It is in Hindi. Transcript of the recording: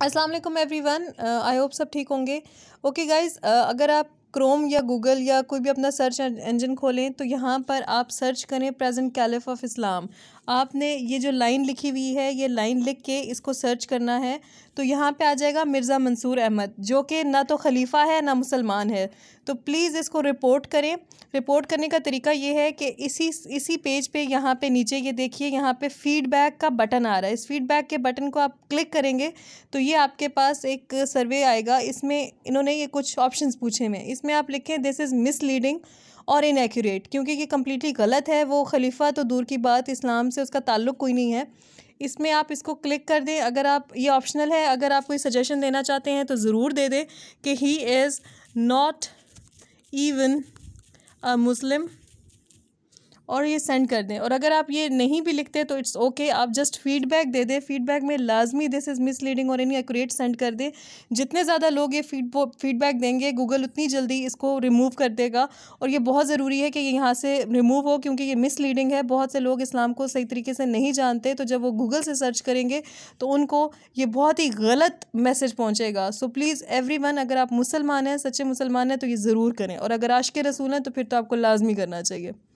Aslam everyone I hope सब ठीक होंगे ओके okay uh, अगर आप क्रोम या गूगल या कोई भी अपना सर्च इंजन खोलें तो यहाँ पर आप सर्च करें प्रेजेंट कैलिफ ऑफ इस्लाम आपने ये जो लाइन लिखी हुई है ये लाइन लिख के इसको सर्च करना है तो यहाँ पे आ जाएगा मिर्ज़ा मंसूर अहमद जो कि ना तो खलीफा है ना मुसलमान है तो प्लीज़ इसको रिपोर्ट करें रिपोर्ट करने का तरीका ये है कि इसी इसी पेज पे यहाँ पे नीचे ये देखिए यहाँ पे फीडबैक का बटन आ रहा है इस फीडबैक के बटन को आप क्लिक करेंगे तो ये आपके पास एक सर्वे आएगा इसमें इन्होंने ये कुछ ऑप्शंस पूछे हैं इस इसमें आप लिखें दिस इज़ मिसलीडिंग और इनएक्यूरेट क्योंकि ये कम्प्लीटली गलत है वो खलीफा तो दूर की बात इस्लाम से उसका ताल्लुक कोई नहीं है इसमें आप इसको क्लिक कर दें अगर आप ये ऑप्शनल है अगर आप कोई सजेशन देना चाहते हैं तो ज़रूर दे दें कि he is not even a Muslim और ये सेंड कर दें और अगर आप ये नहीं भी लिखते तो इट्स ओके okay, आप जस्ट फीडबैक दे दें फीडबैक में लाजमी दिस इज़ मिसलीडिंग और इन एक्यूरेट सेंड कर दें जितने ज़्यादा लोग ये फीड फीडबैक देंगे गूगल उतनी जल्दी इसको रिमूव कर देगा और ये बहुत ज़रूरी है कि ये यहाँ से रिमूव हो क्योंकि ये मिसलीडिंग है बहुत से लोग इस्लाम को सही तरीके से नहीं जानते तो जब वो गूगल से सर्च करेंगे तो उनको ये बहुत ही गलत मैसेज पहुँचेगा सो प्लीज़ एवरी अगर आप मुसलमान हैं सच्चे मुसलमान हैं तो ये ज़रूर करें और अगर आश के रसूल हैं तो फिर तो आपको लाजमी करना चाहिए